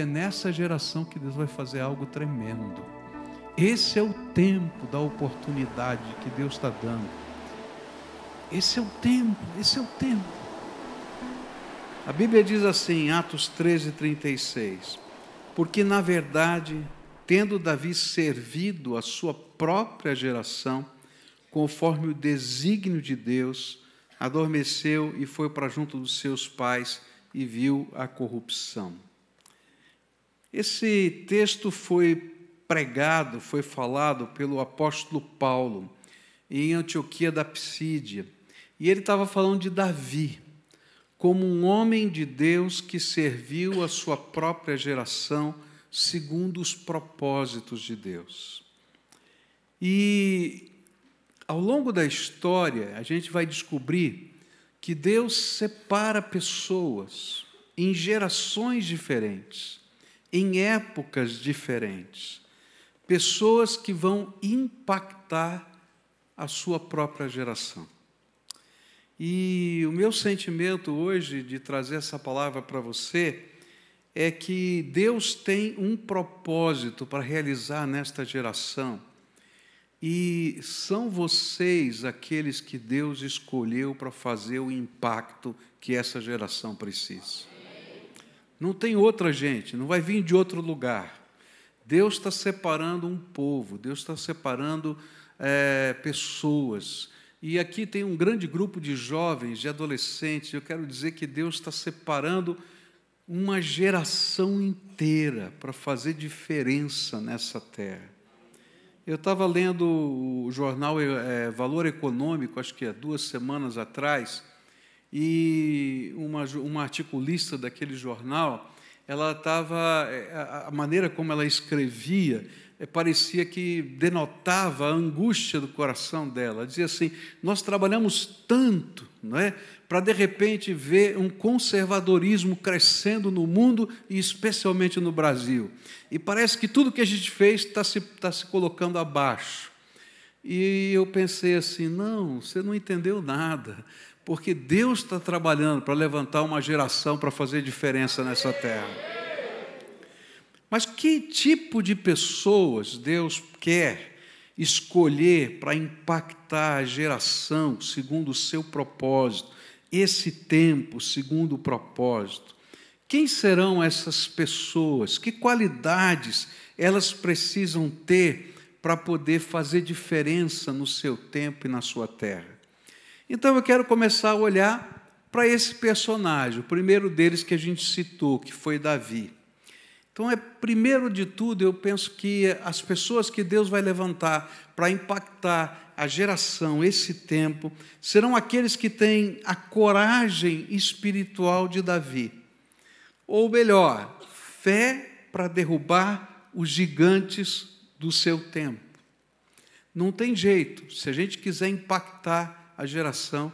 é nessa geração que Deus vai fazer algo tremendo. Esse é o tempo da oportunidade que Deus está dando. Esse é o tempo, esse é o tempo. A Bíblia diz assim em Atos 13, 36: Porque na verdade, tendo Davi servido a sua própria geração, conforme o desígnio de Deus, adormeceu e foi para junto dos seus pais e viu a corrupção. Esse texto foi pregado, foi falado pelo apóstolo Paulo em Antioquia da Psídia. E ele estava falando de Davi, como um homem de Deus que serviu a sua própria geração segundo os propósitos de Deus. E ao longo da história, a gente vai descobrir que Deus separa pessoas em gerações diferentes em épocas diferentes, pessoas que vão impactar a sua própria geração. E o meu sentimento hoje de trazer essa palavra para você é que Deus tem um propósito para realizar nesta geração. E são vocês aqueles que Deus escolheu para fazer o impacto que essa geração precisa. Não tem outra gente, não vai vir de outro lugar. Deus está separando um povo, Deus está separando é, pessoas. E aqui tem um grande grupo de jovens, de adolescentes. Eu quero dizer que Deus está separando uma geração inteira para fazer diferença nessa terra. Eu estava lendo o jornal é, Valor Econômico, acho que há duas semanas atrás e uma, uma articulista daquele jornal, ela estava, é, a maneira como ela escrevia, é, parecia que denotava a angústia do coração dela. Ela dizia assim: nós trabalhamos tanto, é, para de repente ver um conservadorismo crescendo no mundo e especialmente no Brasil. E parece que tudo que a gente fez está se, tá se colocando abaixo. E eu pensei assim: não, você não entendeu nada porque Deus está trabalhando para levantar uma geração para fazer diferença nessa terra. Mas que tipo de pessoas Deus quer escolher para impactar a geração segundo o seu propósito, esse tempo segundo o propósito? Quem serão essas pessoas? Que qualidades elas precisam ter para poder fazer diferença no seu tempo e na sua terra? Então eu quero começar a olhar para esse personagem, o primeiro deles que a gente citou, que foi Davi. Então, é primeiro de tudo, eu penso que as pessoas que Deus vai levantar para impactar a geração, esse tempo, serão aqueles que têm a coragem espiritual de Davi. Ou melhor, fé para derrubar os gigantes do seu tempo. Não tem jeito, se a gente quiser impactar a geração.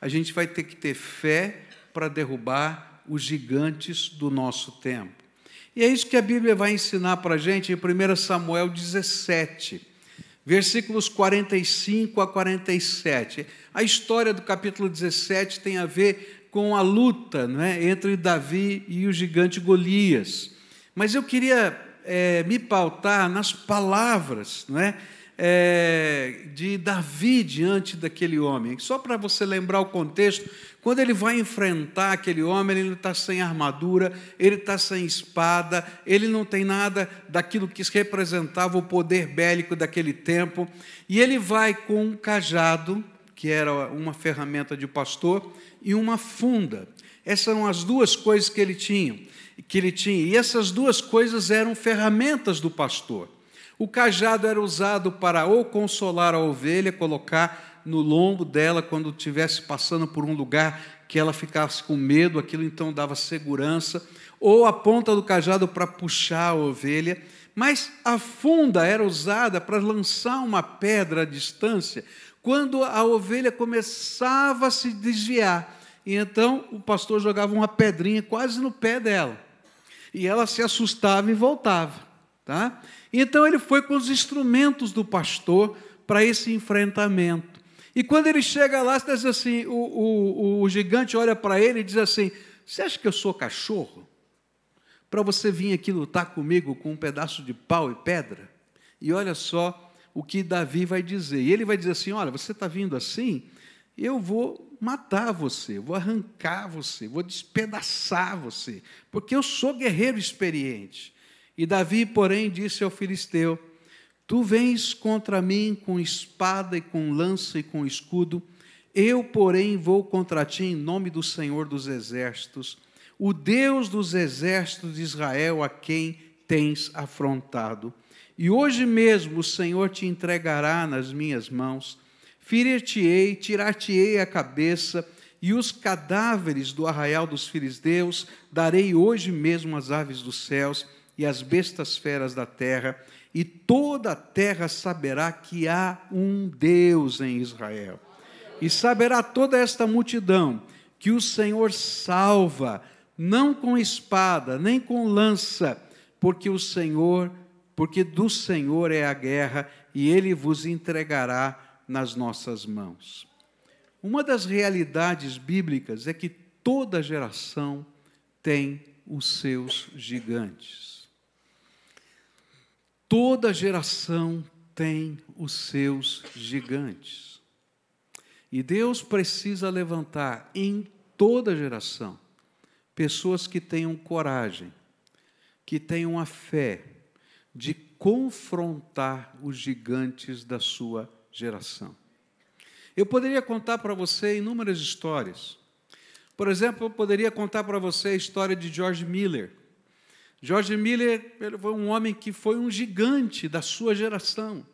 A gente vai ter que ter fé para derrubar os gigantes do nosso tempo. E é isso que a Bíblia vai ensinar para a gente em 1 Samuel 17, versículos 45 a 47. A história do capítulo 17 tem a ver com a luta é, entre Davi e o gigante Golias. Mas eu queria é, me pautar nas palavras, não é? é, de Davi diante daquele homem. Só para você lembrar o contexto, quando ele vai enfrentar aquele homem, ele está sem armadura, ele está sem espada, ele não tem nada daquilo que representava o poder bélico daquele tempo, e ele vai com um cajado, que era uma ferramenta de pastor, e uma funda. Essas eram as duas coisas que ele tinha, que ele tinha. E essas duas coisas eram ferramentas do pastor. O cajado era usado para ou consolar a ovelha, colocar no lombo dela quando estivesse passando por um lugar que ela ficasse com medo, aquilo então dava segurança, ou a ponta do cajado para puxar a ovelha, mas a funda era usada para lançar uma pedra à distância quando a ovelha começava a se desviar. E então o pastor jogava uma pedrinha quase no pé dela. E ela se assustava e voltava. Tá? Então ele foi com os instrumentos do pastor para esse enfrentamento. E quando ele chega lá, diz assim, o, o, o gigante olha para ele e diz assim: Você acha que eu sou cachorro? Para você vir aqui lutar comigo com um pedaço de pau e pedra? E olha só o que Davi vai dizer. E ele vai dizer assim: Olha, você está vindo assim, eu vou matar você, vou arrancar você, vou despedaçar você, porque eu sou guerreiro experiente. E Davi, porém, disse ao filisteu: Tu vens contra mim com espada e com lança e com escudo, eu, porém, vou contra ti em nome do Senhor dos Exércitos, o Deus dos exércitos de Israel, a quem tens afrontado. E hoje mesmo o Senhor te entregará nas minhas mãos, ferir-te-ei, tirar-te-ei a cabeça, e os cadáveres do arraial dos filisteus darei hoje mesmo às aves dos céus e as bestas feras da terra, e toda a terra saberá que há um Deus em Israel. E saberá toda esta multidão que o Senhor salva, não com espada, nem com lança, porque o Senhor, porque do Senhor é a guerra, e ele vos entregará nas nossas mãos. Uma das realidades bíblicas é que toda geração tem os seus gigantes. Toda geração tem os seus gigantes. E Deus precisa levantar em toda geração pessoas que tenham coragem, que tenham a fé de confrontar os gigantes da sua geração. Eu poderia contar para você inúmeras histórias. Por exemplo, eu poderia contar para você a história de George Miller, George Miller foi um homem que foi um gigante da sua geração.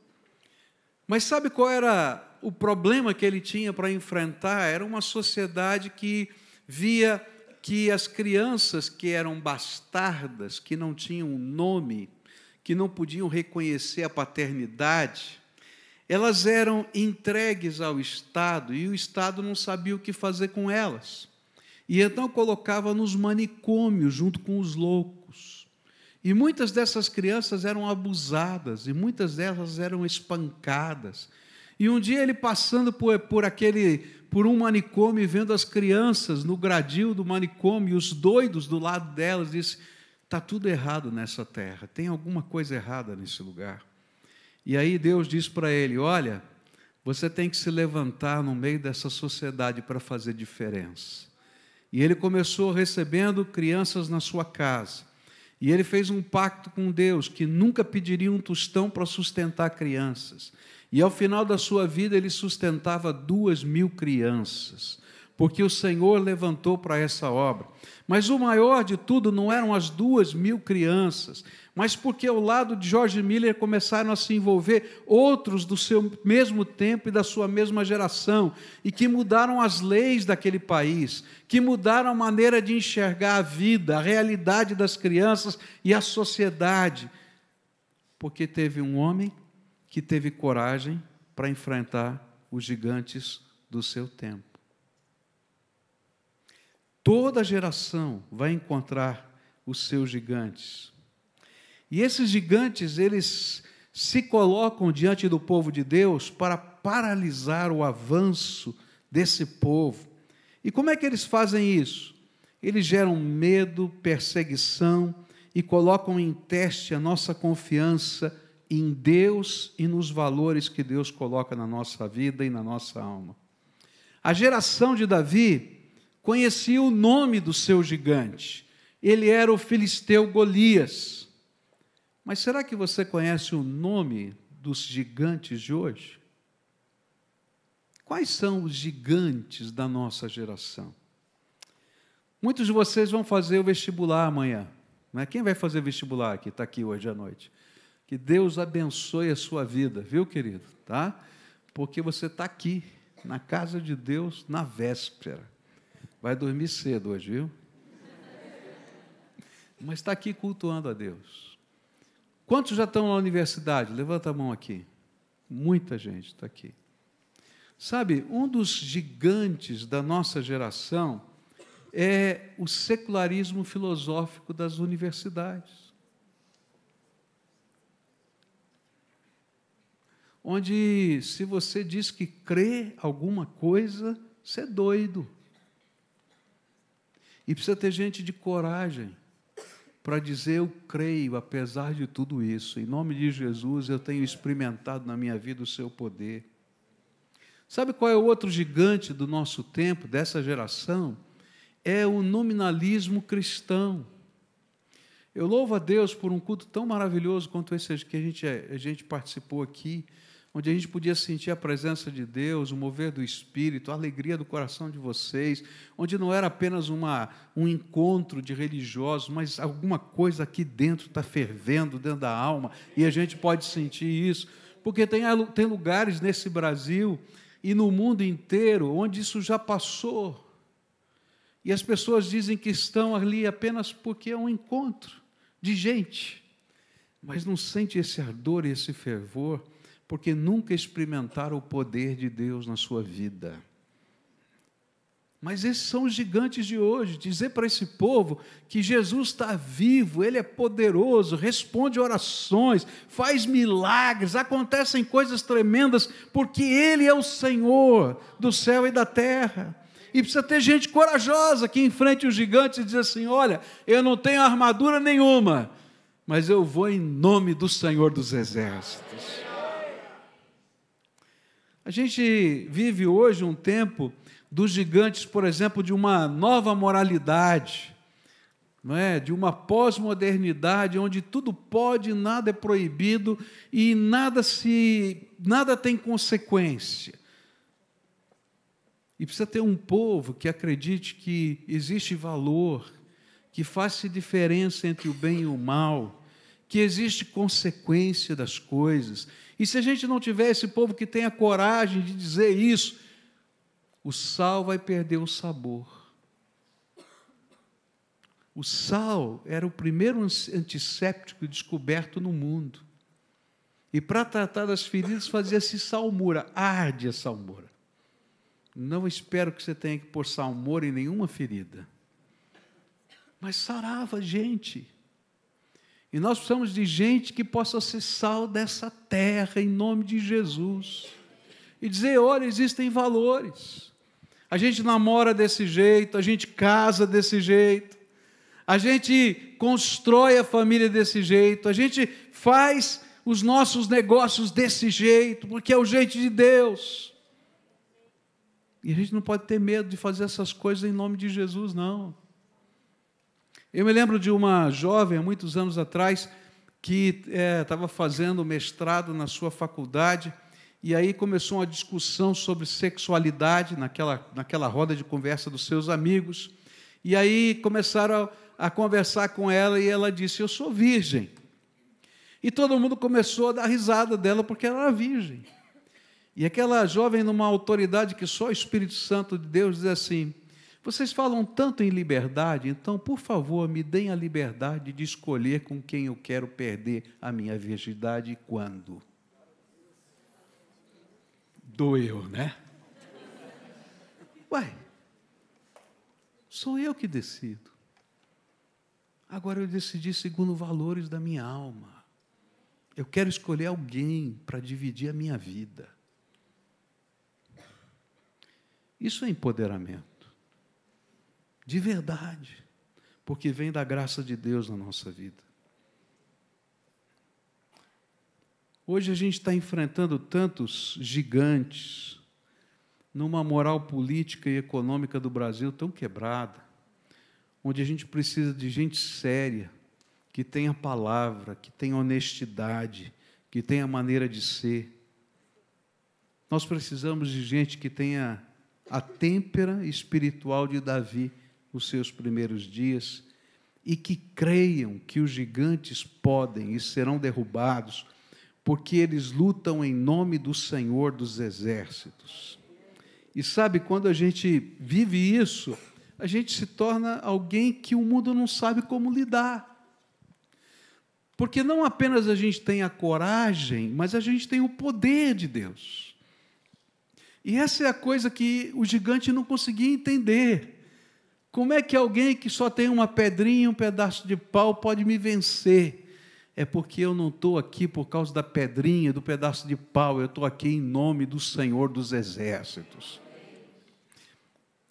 Mas sabe qual era o problema que ele tinha para enfrentar? Era uma sociedade que via que as crianças que eram bastardas, que não tinham nome, que não podiam reconhecer a paternidade, elas eram entregues ao Estado e o Estado não sabia o que fazer com elas. E então colocava nos manicômios junto com os loucos. E muitas dessas crianças eram abusadas, e muitas delas eram espancadas. E um dia ele passando por, por aquele por um manicômio vendo as crianças no gradil do manicômio, os doidos do lado delas, disse: está tudo errado nessa terra, tem alguma coisa errada nesse lugar. E aí Deus diz para ele: Olha, você tem que se levantar no meio dessa sociedade para fazer diferença. E ele começou recebendo crianças na sua casa. E ele fez um pacto com Deus que nunca pediria um tostão para sustentar crianças. E ao final da sua vida ele sustentava duas mil crianças porque o Senhor levantou para essa obra. Mas o maior de tudo não eram as duas mil crianças, mas porque ao lado de George Miller começaram a se envolver outros do seu mesmo tempo e da sua mesma geração, e que mudaram as leis daquele país, que mudaram a maneira de enxergar a vida, a realidade das crianças e a sociedade, porque teve um homem que teve coragem para enfrentar os gigantes do seu tempo. Toda geração vai encontrar os seus gigantes. E esses gigantes, eles se colocam diante do povo de Deus para paralisar o avanço desse povo. E como é que eles fazem isso? Eles geram medo, perseguição e colocam em teste a nossa confiança em Deus e nos valores que Deus coloca na nossa vida e na nossa alma. A geração de Davi conhecia o nome do seu gigante. Ele era o filisteu Golias. Mas será que você conhece o nome dos gigantes de hoje? Quais são os gigantes da nossa geração? Muitos de vocês vão fazer o vestibular amanhã. não é? Quem vai fazer vestibular aqui? Está aqui hoje à noite. Que Deus abençoe a sua vida, viu, querido? Tá? Porque você está aqui, na casa de Deus, na véspera. Vai dormir cedo hoje, viu? Mas está aqui cultuando a Deus. Quantos já estão na universidade? Levanta a mão aqui. Muita gente está aqui. Sabe, um dos gigantes da nossa geração é o secularismo filosófico das universidades. Onde, se você diz que crê alguma coisa, você é doido. E precisa ter gente de coragem para dizer: Eu creio, apesar de tudo isso. Em nome de Jesus, eu tenho experimentado na minha vida o seu poder. Sabe qual é o outro gigante do nosso tempo, dessa geração? É o nominalismo cristão. Eu louvo a Deus por um culto tão maravilhoso quanto esse que a gente, é, a gente participou aqui onde a gente podia sentir a presença de Deus, o mover do Espírito, a alegria do coração de vocês, onde não era apenas uma, um encontro de religiosos, mas alguma coisa aqui dentro está fervendo, dentro da alma, e a gente pode sentir isso, porque tem, tem lugares nesse Brasil e no mundo inteiro onde isso já passou, e as pessoas dizem que estão ali apenas porque é um encontro de gente, mas não sente esse ardor, esse fervor porque nunca experimentaram o poder de Deus na sua vida. Mas esses são os gigantes de hoje. Dizer para esse povo que Jesus está vivo, Ele é poderoso, responde orações, faz milagres, acontecem coisas tremendas, porque Ele é o Senhor do céu e da terra. E precisa ter gente corajosa que enfrente os gigantes e diz assim: Olha, eu não tenho armadura nenhuma, mas eu vou em nome do Senhor dos Exércitos. A gente vive hoje um tempo dos gigantes, por exemplo, de uma nova moralidade, não é? De uma pós-modernidade onde tudo pode, nada é proibido e nada se nada tem consequência. E precisa ter um povo que acredite que existe valor, que faça diferença entre o bem e o mal, que existe consequência das coisas, e se a gente não tiver esse povo que tenha coragem de dizer isso, o sal vai perder o sabor. O sal era o primeiro antisséptico descoberto no mundo. E para tratar das feridas fazia-se salmoura, arde a salmoura. Não espero que você tenha que pôr salmoura em nenhuma ferida. Mas sarava a gente. E nós precisamos de gente que possa ser sal dessa terra, em nome de Jesus. E dizer: olha, existem valores. A gente namora desse jeito, a gente casa desse jeito, a gente constrói a família desse jeito, a gente faz os nossos negócios desse jeito, porque é o jeito de Deus. E a gente não pode ter medo de fazer essas coisas em nome de Jesus, não. Eu me lembro de uma jovem, muitos anos atrás, que estava é, fazendo mestrado na sua faculdade, e aí começou uma discussão sobre sexualidade naquela, naquela roda de conversa dos seus amigos. E aí começaram a, a conversar com ela e ela disse: Eu sou virgem. E todo mundo começou a dar risada dela porque ela era virgem. E aquela jovem, numa autoridade que só o Espírito Santo de Deus diz assim: vocês falam tanto em liberdade, então, por favor, me deem a liberdade de escolher com quem eu quero perder a minha virgindade e quando. Doeu, né? Uai, sou eu que decido. Agora eu decidi segundo valores da minha alma. Eu quero escolher alguém para dividir a minha vida. Isso é empoderamento de verdade, porque vem da graça de Deus na nossa vida. Hoje a gente está enfrentando tantos gigantes, numa moral política e econômica do Brasil tão quebrada, onde a gente precisa de gente séria, que tenha palavra, que tenha honestidade, que tenha maneira de ser. Nós precisamos de gente que tenha a têmpera espiritual de Davi os seus primeiros dias e que creiam que os gigantes podem e serão derrubados, porque eles lutam em nome do Senhor dos exércitos. E sabe, quando a gente vive isso, a gente se torna alguém que o mundo não sabe como lidar. Porque não apenas a gente tem a coragem, mas a gente tem o poder de Deus. E essa é a coisa que o gigante não conseguia entender. Como é que alguém que só tem uma pedrinha, um pedaço de pau, pode me vencer? É porque eu não estou aqui por causa da pedrinha, do pedaço de pau, eu estou aqui em nome do Senhor dos Exércitos.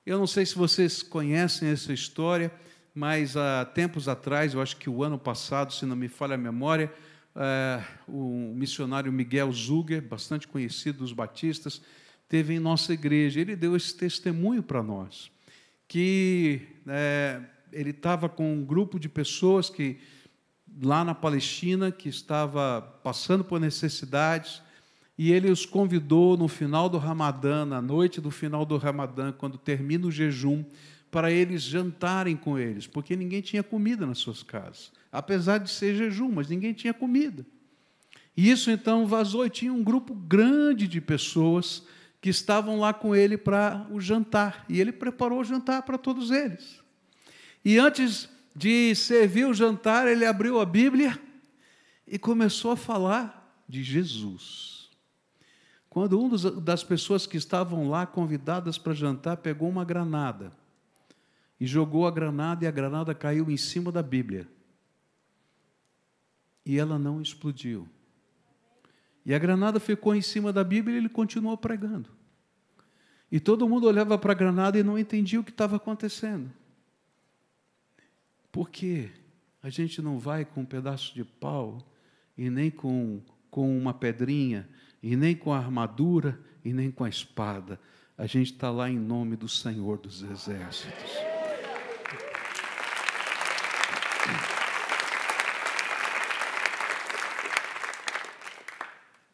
Eu não sei se vocês conhecem essa história, mas há tempos atrás, eu acho que o ano passado, se não me falha a memória, eh, o missionário Miguel Zuger, bastante conhecido dos batistas, teve em nossa igreja. Ele deu esse testemunho para nós que é, ele estava com um grupo de pessoas que lá na Palestina que estava passando por necessidades e ele os convidou no final do Ramadã, na noite do final do Ramadã, quando termina o jejum, para eles jantarem com eles, porque ninguém tinha comida nas suas casas, apesar de ser jejum, mas ninguém tinha comida. E isso então vazou e tinha um grupo grande de pessoas que estavam lá com ele para o jantar. E ele preparou o jantar para todos eles. E antes de servir o jantar, ele abriu a Bíblia e começou a falar de Jesus. Quando uma das pessoas que estavam lá convidadas para jantar pegou uma granada e jogou a granada e a granada caiu em cima da Bíblia. E ela não explodiu. E a granada ficou em cima da Bíblia e ele continuou pregando. E todo mundo olhava para a granada e não entendia o que estava acontecendo. Por quê? A gente não vai com um pedaço de pau, e nem com, com uma pedrinha, e nem com a armadura, e nem com a espada. A gente está lá em nome do Senhor dos Exércitos.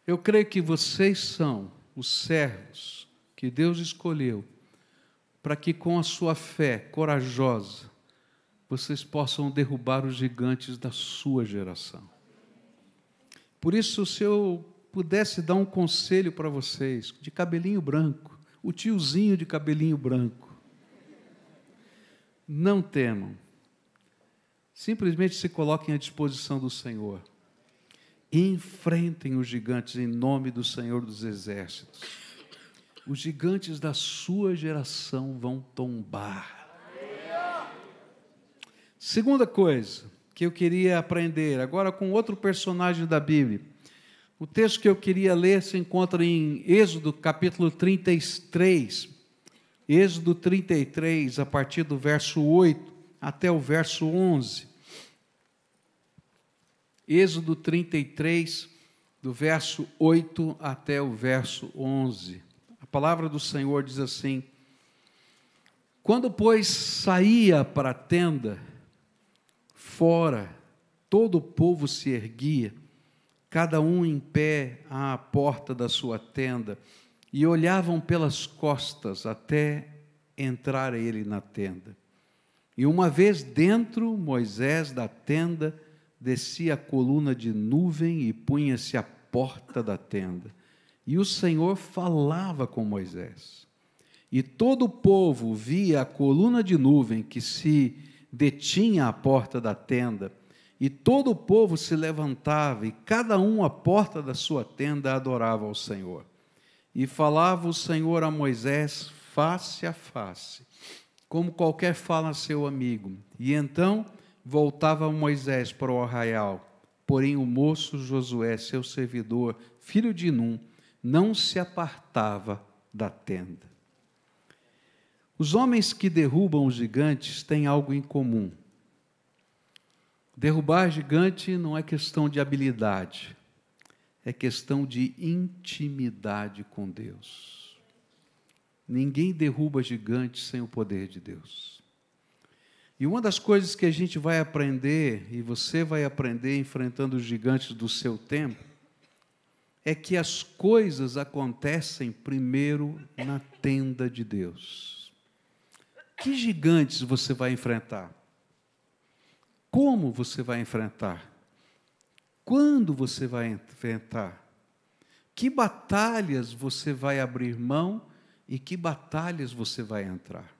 Eu creio que vocês são os servos que Deus escolheu para que com a sua fé corajosa vocês possam derrubar os gigantes da sua geração. Por isso, se eu pudesse dar um conselho para vocês, de cabelinho branco, o tiozinho de cabelinho branco, não temam, simplesmente se coloquem à disposição do Senhor. Enfrentem os gigantes em nome do Senhor dos Exércitos. Os gigantes da sua geração vão tombar. Segunda coisa que eu queria aprender, agora com outro personagem da Bíblia. O texto que eu queria ler se encontra em Êxodo capítulo 33. Êxodo 33, a partir do verso 8 até o verso 11. Êxodo 33, do verso 8 até o verso 11. A palavra do Senhor diz assim: Quando, pois, saía para a tenda, fora, todo o povo se erguia, cada um em pé à porta da sua tenda, e olhavam pelas costas até entrar ele na tenda. E uma vez dentro, Moisés da tenda, descia a coluna de nuvem e punha-se a porta da tenda. E o Senhor falava com Moisés. E todo o povo via a coluna de nuvem que se detinha à porta da tenda. E todo o povo se levantava, e cada um à porta da sua tenda adorava ao Senhor. E falava o Senhor a Moisés face a face, como qualquer fala a seu amigo. E então voltava Moisés para o arraial. Porém, o moço Josué, seu servidor, filho de Num, não se apartava da tenda. Os homens que derrubam os gigantes têm algo em comum. Derrubar gigante não é questão de habilidade, é questão de intimidade com Deus. Ninguém derruba gigante sem o poder de Deus. E uma das coisas que a gente vai aprender, e você vai aprender enfrentando os gigantes do seu tempo, é que as coisas acontecem primeiro na tenda de Deus. Que gigantes você vai enfrentar? Como você vai enfrentar? Quando você vai enfrentar? Que batalhas você vai abrir mão e que batalhas você vai entrar?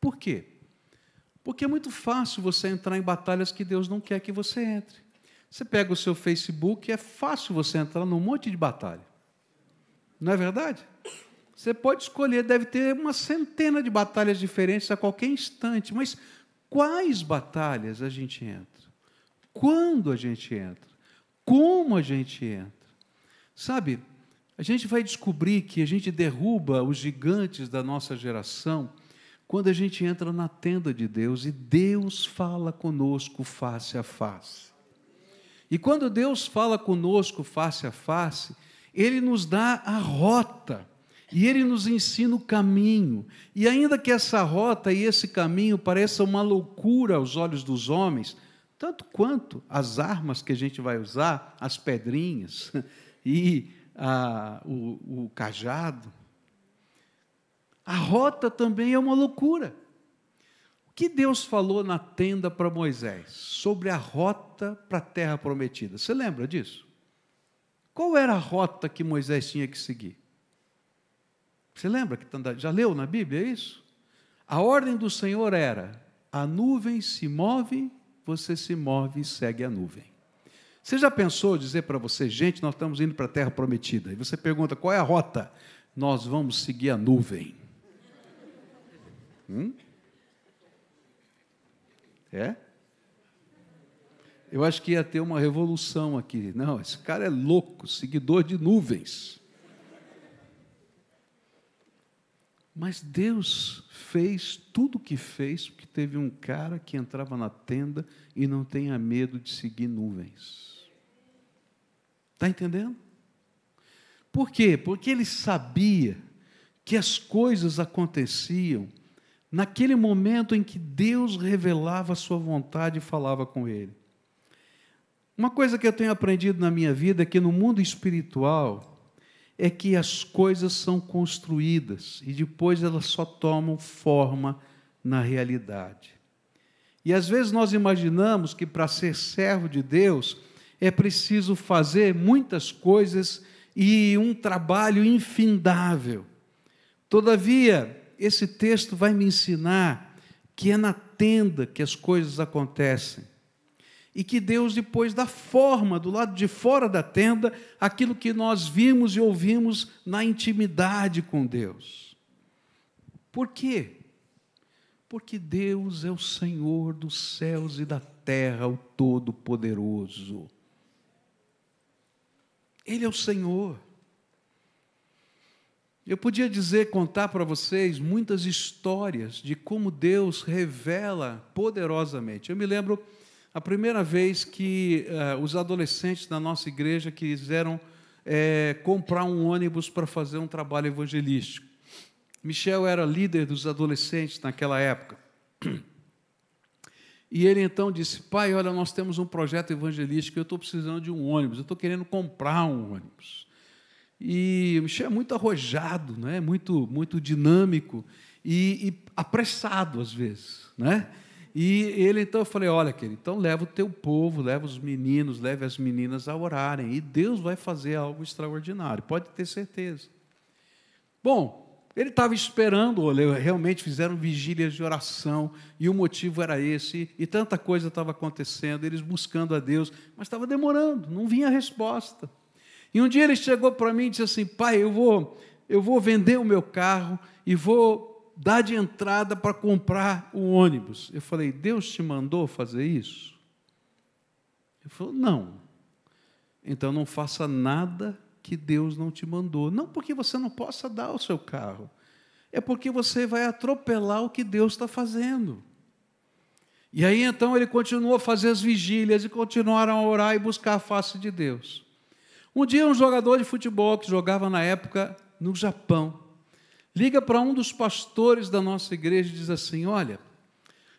Por quê? Porque é muito fácil você entrar em batalhas que Deus não quer que você entre. Você pega o seu Facebook, é fácil você entrar num monte de batalha. Não é verdade? Você pode escolher, deve ter uma centena de batalhas diferentes a qualquer instante, mas quais batalhas a gente entra? Quando a gente entra? Como a gente entra? Sabe, a gente vai descobrir que a gente derruba os gigantes da nossa geração quando a gente entra na tenda de Deus e Deus fala conosco face a face. E quando Deus fala conosco face a face, Ele nos dá a rota, e Ele nos ensina o caminho. E ainda que essa rota e esse caminho pareçam uma loucura aos olhos dos homens, tanto quanto as armas que a gente vai usar, as pedrinhas e a, ah, o, o cajado, a rota também é uma loucura. O que Deus falou na tenda para Moisés sobre a rota para a terra prometida? Você lembra disso? Qual era a rota que Moisés tinha que seguir? Você lembra que já leu na Bíblia isso? A ordem do Senhor era: a nuvem se move, você se move e segue a nuvem. Você já pensou dizer para você, gente, nós estamos indo para a terra prometida? E você pergunta: qual é a rota? Nós vamos seguir a nuvem. Hum? É? Eu acho que ia ter uma revolução aqui. Não, esse cara é louco, seguidor de nuvens. Mas Deus fez tudo o que fez, porque teve um cara que entrava na tenda e não tenha medo de seguir nuvens. Está entendendo? Por quê? Porque ele sabia que as coisas aconteciam naquele momento em que Deus revelava a sua vontade e falava com ele. Uma coisa que eu tenho aprendido na minha vida é que no mundo espiritual é que as coisas são construídas e depois elas só tomam forma na realidade. E às vezes nós imaginamos que para ser servo de Deus é preciso fazer muitas coisas e um trabalho infindável. Todavia, esse texto vai me ensinar que é na tenda que as coisas acontecem. E que Deus depois dá forma do lado de fora da tenda aquilo que nós vimos e ouvimos na intimidade com Deus. Por quê? Porque Deus é o Senhor dos céus e da terra, o Todo-Poderoso. Ele é o Senhor. Eu podia dizer, contar para vocês muitas histórias de como Deus revela poderosamente. Eu me lembro a primeira vez que uh, os adolescentes da nossa igreja quiseram é, comprar um ônibus para fazer um trabalho evangelístico. Michel era líder dos adolescentes naquela época. E ele então disse: Pai, olha, nós temos um projeto evangelístico, eu estou precisando de um ônibus, eu estou querendo comprar um ônibus. E o Michel é muito arrojado, né? muito, muito dinâmico e, e apressado às vezes. Né? E ele, então, eu falei: olha, querido, então leva o teu povo, leva os meninos, leve as meninas a orarem, e Deus vai fazer algo extraordinário, pode ter certeza. Bom, ele estava esperando, olha, realmente fizeram vigílias de oração, e o motivo era esse, e tanta coisa estava acontecendo, eles buscando a Deus, mas estava demorando, não vinha resposta. E um dia ele chegou para mim e disse assim: Pai, eu vou, eu vou vender o meu carro e vou dar de entrada para comprar o ônibus. Eu falei: Deus te mandou fazer isso? Ele falou: Não. Então não faça nada que Deus não te mandou. Não porque você não possa dar o seu carro, é porque você vai atropelar o que Deus está fazendo. E aí então ele continuou a fazer as vigílias e continuaram a orar e buscar a face de Deus. Um dia, um jogador de futebol que jogava na época no Japão liga para um dos pastores da nossa igreja e diz assim: Olha,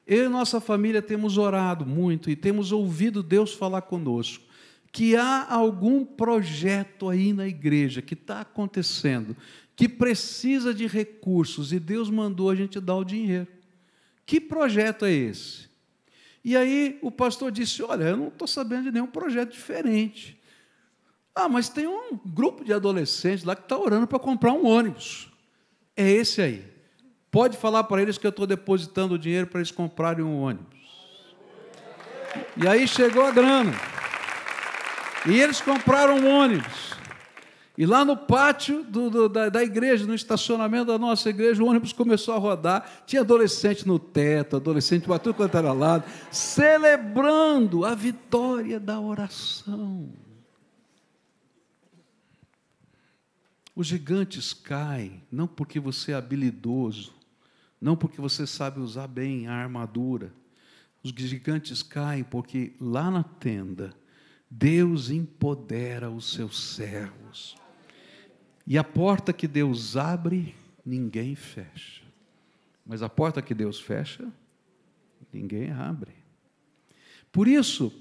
eu e nossa família temos orado muito e temos ouvido Deus falar conosco que há algum projeto aí na igreja que está acontecendo, que precisa de recursos e Deus mandou a gente dar o dinheiro. Que projeto é esse? E aí o pastor disse: Olha, eu não estou sabendo de nenhum projeto diferente. Ah, mas tem um grupo de adolescentes lá que está orando para comprar um ônibus. É esse aí. Pode falar para eles que eu estou depositando o dinheiro para eles comprarem um ônibus. E aí chegou a grana. E eles compraram um ônibus. E lá no pátio do, do, da, da, igreja, no estacionamento da nossa igreja, o ônibus começou a rodar. Tinha adolescente no teto, adolescente batendo quanto era lado, celebrando a vitória da oração. Os gigantes caem não porque você é habilidoso, não porque você sabe usar bem a armadura. Os gigantes caem porque lá na tenda Deus empodera os seus servos. E a porta que Deus abre, ninguém fecha. Mas a porta que Deus fecha, ninguém abre. Por isso,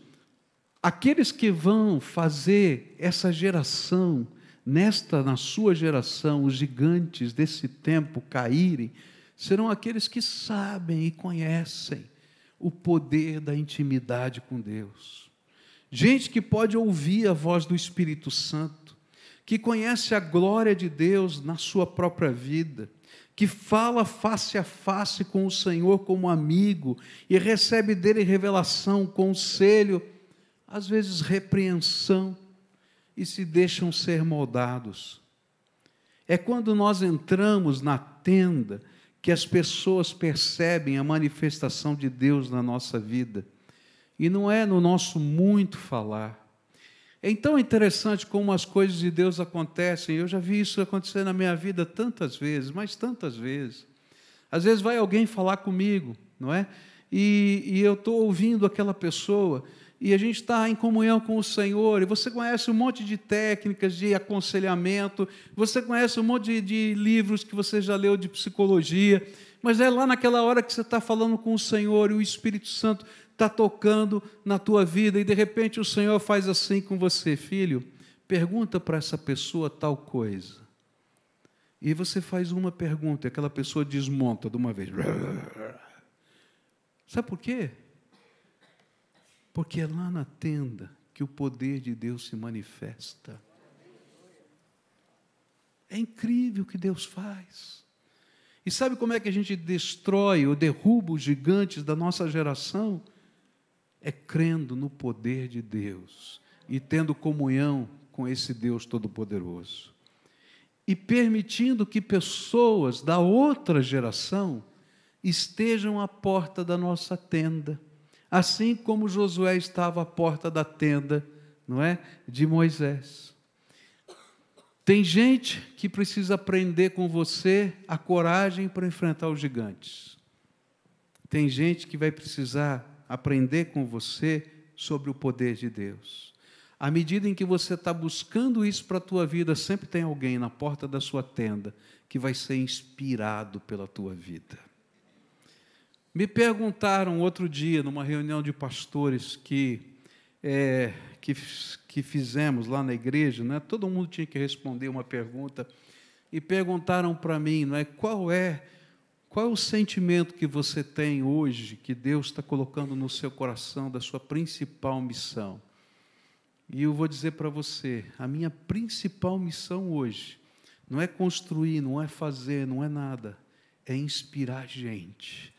aqueles que vão fazer essa geração nesta, na sua geração, os gigantes desse tempo caírem, serão aqueles que sabem e conhecem o poder da intimidade com Deus. Gente que pode ouvir a voz do Espírito Santo, que conhece a glória de Deus na sua própria vida, que fala face a face com o Senhor como amigo e recebe dele revelação, conselho, às vezes repreensão e se deixam ser moldados. É quando nós entramos na tenda que as pessoas percebem a manifestação de Deus na nossa vida. E não é no nosso muito falar. É tão interessante como as coisas de Deus acontecem. Eu já vi isso acontecer na minha vida tantas vezes, mas tantas vezes. Às vezes vai alguém falar comigo, não é? E, e eu estou ouvindo aquela pessoa e a gente está em comunhão com o Senhor, e você conhece um monte de técnicas de aconselhamento, você conhece um monte de, de livros que você já leu de psicologia, mas é lá naquela hora que você está falando com o Senhor e o Espírito Santo está tocando na tua vida, e de repente o Senhor faz assim com você, filho, pergunta para essa pessoa tal coisa. E você faz uma pergunta, e aquela pessoa desmonta de uma vez. Sabe por quê? Porque é lá na tenda que o poder de Deus se manifesta. É incrível o que Deus faz. E sabe como é que a gente destrói ou derruba os gigantes da nossa geração? É crendo no poder de Deus e tendo comunhão com esse Deus Todo-Poderoso. E permitindo que pessoas da outra geração estejam à porta da nossa tenda assim como Josué estava à porta da tenda, não é? De Moisés. Tem gente que precisa aprender com você a coragem para enfrentar os gigantes. Tem gente que vai precisar aprender com você sobre o poder de Deus. À medida em que você está buscando isso para a tua vida, sempre tem alguém na porta da sua tenda que vai ser inspirado pela tua vida. Me perguntaram outro dia, numa reunião de pastores que, é, que, que fizemos lá na igreja, né? todo mundo tinha que responder uma pergunta, e perguntaram para mim, não é, qual é qual é o sentimento que você tem hoje que Deus está colocando no seu coração da sua principal missão? E eu vou dizer para você, a minha principal missão hoje não é construir, não é fazer, não é nada, é inspirar gente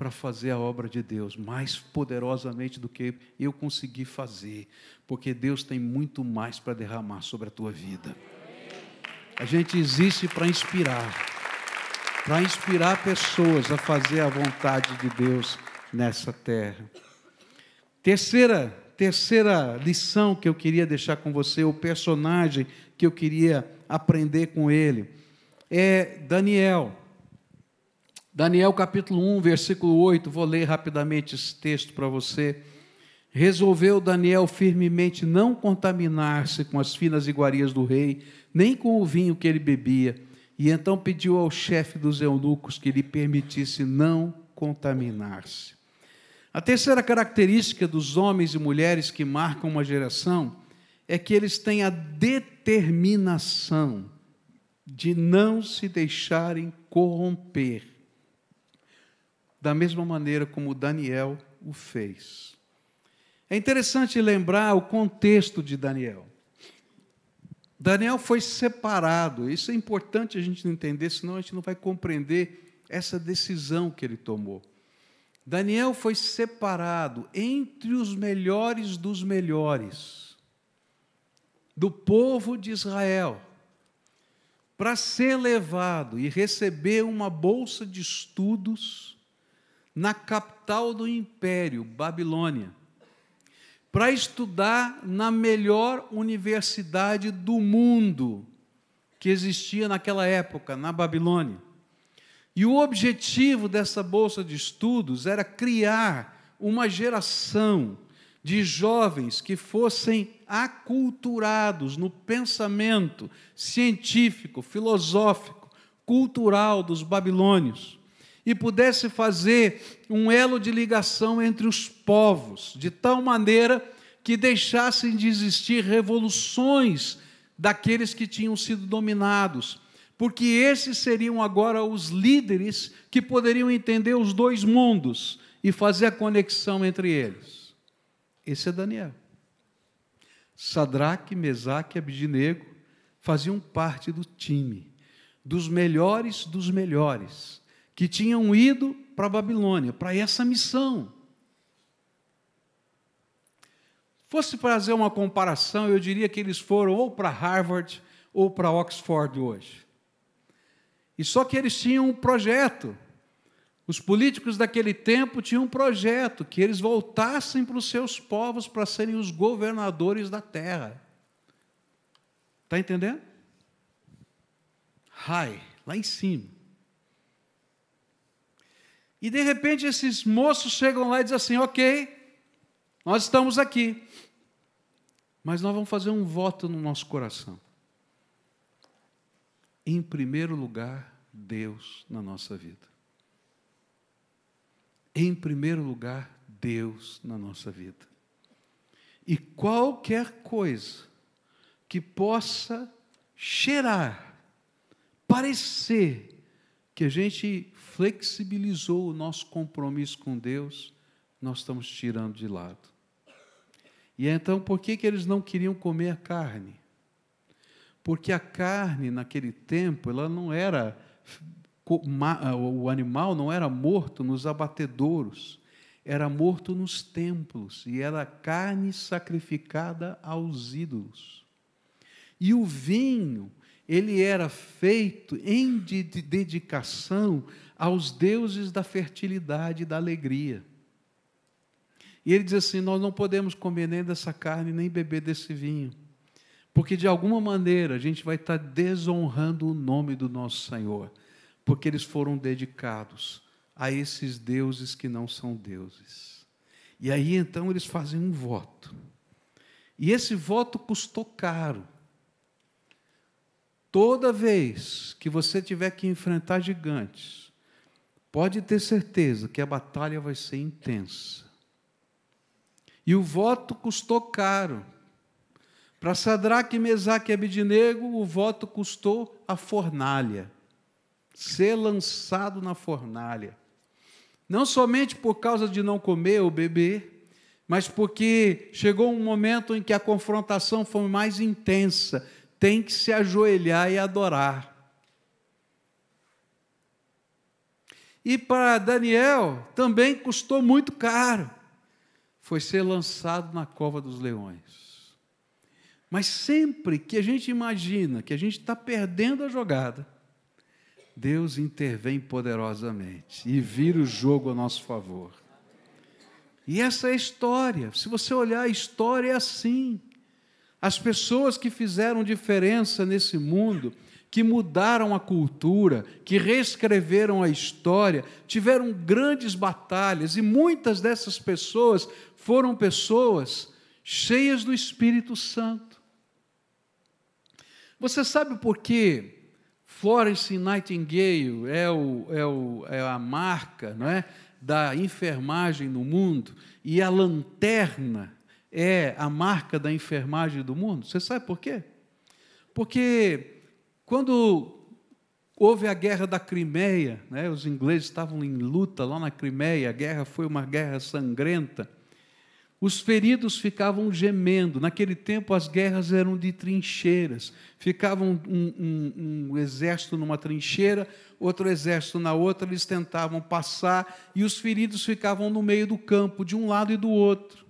para fazer a obra de Deus mais poderosamente do que eu consegui fazer, porque Deus tem muito mais para derramar sobre a tua vida. A gente existe para inspirar, para inspirar pessoas a fazer a vontade de Deus nessa terra. Terceira, terceira lição que eu queria deixar com você, o personagem que eu queria aprender com ele é Daniel. Daniel capítulo 1, versículo 8, vou ler rapidamente esse texto para você. Resolveu Daniel firmemente não contaminar-se com as finas iguarias do rei, nem com o vinho que ele bebia, e então pediu ao chefe dos eunucos que lhe permitisse não contaminar-se. A terceira característica dos homens e mulheres que marcam uma geração é que eles têm a determinação de não se deixarem corromper da mesma maneira como Daniel o fez. É interessante lembrar o contexto de Daniel. Daniel foi separado, isso é importante a gente entender, senão a gente não vai compreender essa decisão que ele tomou. Daniel foi separado entre os melhores dos melhores, do povo de Israel, para ser levado e receber uma bolsa de estudos na capital do império, Babilônia, para estudar na melhor universidade do mundo que existia naquela época, na Babilônia. E o objetivo dessa bolsa de estudos era criar uma geração de jovens que fossem aculturados no pensamento científico, filosófico, cultural dos babilônios e pudesse fazer um elo de ligação entre os povos, de tal maneira que deixassem de existir revoluções daqueles que tinham sido dominados, porque esses seriam agora os líderes que poderiam entender os dois mundos e fazer a conexão entre eles. Esse é Daniel. Sadraque, Mesaque e Abidnego faziam parte do time, dos melhores dos melhores, que tinham ido para a Babilônia, para essa missão. Fosse fazer uma comparação, eu diria que eles foram ou para Harvard ou para Oxford hoje. E só que eles tinham um projeto. Os políticos daquele tempo tinham um projeto que eles voltassem para os seus povos para serem os governadores da terra. Está entendendo? Rai, lá em cima. E de repente esses moços chegam lá e dizem assim: ok, nós estamos aqui, mas nós vamos fazer um voto no nosso coração. Em primeiro lugar, Deus na nossa vida. Em primeiro lugar, Deus na nossa vida. E qualquer coisa que possa cheirar, parecer que a gente flexibilizou o nosso compromisso com Deus, nós estamos tirando de lado. E então, por que, que eles não queriam comer a carne? Porque a carne, naquele tempo, ela não era. Ah, o animal não era morto nos abatedouros, era morto nos templos, e era carne sacrificada aos ídolos. E o vinho ele era feito em de dedicação aos deuses da fertilidade e da alegria. E ele diz assim: Nós não podemos comer nem dessa carne, nem beber desse vinho, porque de alguma maneira a gente vai estar desonrando o nome do nosso Senhor, porque eles foram dedicados a esses deuses que não são deuses. E aí então eles fazem um voto. E esse voto custou caro. Toda vez que você tiver que enfrentar gigantes, pode ter certeza que a batalha vai ser intensa. E o voto custou caro. Para Sadraque, Mesaque e Abidinego, o voto custou a fornalha. Ser lançado na fornalha. Não somente por causa de não comer ou beber, mas porque chegou um momento em que a confrontação foi mais intensa tem que se ajoelhar e adorar. E para Daniel também custou muito caro. Foi ser lançado na cova dos leões. Mas sempre que a gente imagina que a gente está perdendo a jogada, Deus intervém poderosamente e vira o jogo a nosso favor. E essa é a história. Se você olhar a história, é assim. As pessoas que fizeram diferença nesse mundo, que mudaram a cultura, que reescreveram a história, tiveram grandes batalhas e muitas dessas pessoas foram pessoas cheias do Espírito Santo. Você sabe por que Florence Nightingale é, o, é, o, é a marca não é, da enfermagem no mundo e a lanterna é a marca da enfermagem do mundo? Você sabe por quê? Porque quando houve a guerra da Crimeia, né, os ingleses estavam em luta lá na Crimeia, a guerra foi uma guerra sangrenta. Os feridos ficavam gemendo. Naquele tempo, as guerras eram de trincheiras. Ficava um, um, um, exército numa trincheira, outro exército na outra, eles tentavam passar e os feridos ficavam no meio do campo, de um lado e do outro.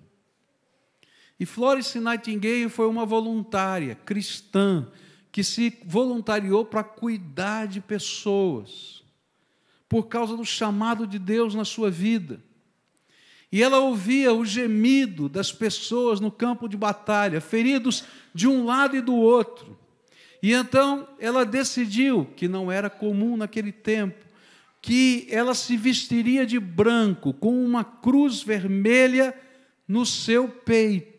E Florence Nightingale foi uma voluntária cristã que se voluntariou para cuidar de pessoas por causa do chamado de Deus na sua vida. E ela ouvia o gemido das pessoas no campo de batalha, feridos de um lado e do outro. E então ela decidiu, que não era comum naquele tempo, que ela se vestiria de branco, com uma cruz vermelha no seu peito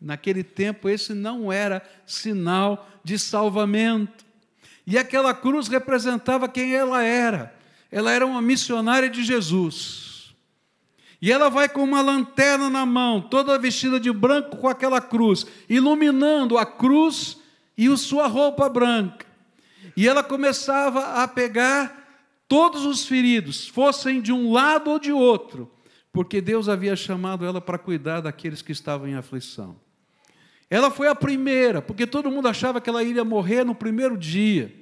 Naquele tempo, esse não era sinal de salvamento. E aquela cruz representava quem ela era. Ela era uma missionária de Jesus. E ela vai com uma lanterna na mão, toda vestida de branco com aquela cruz, iluminando a cruz e sua roupa branca. E ela começava a pegar todos os feridos, fossem de um lado ou de outro porque Deus havia chamado ela para cuidar daqueles que estavam em aflição. Ela foi a primeira, porque todo mundo achava que ela iria morrer no primeiro dia.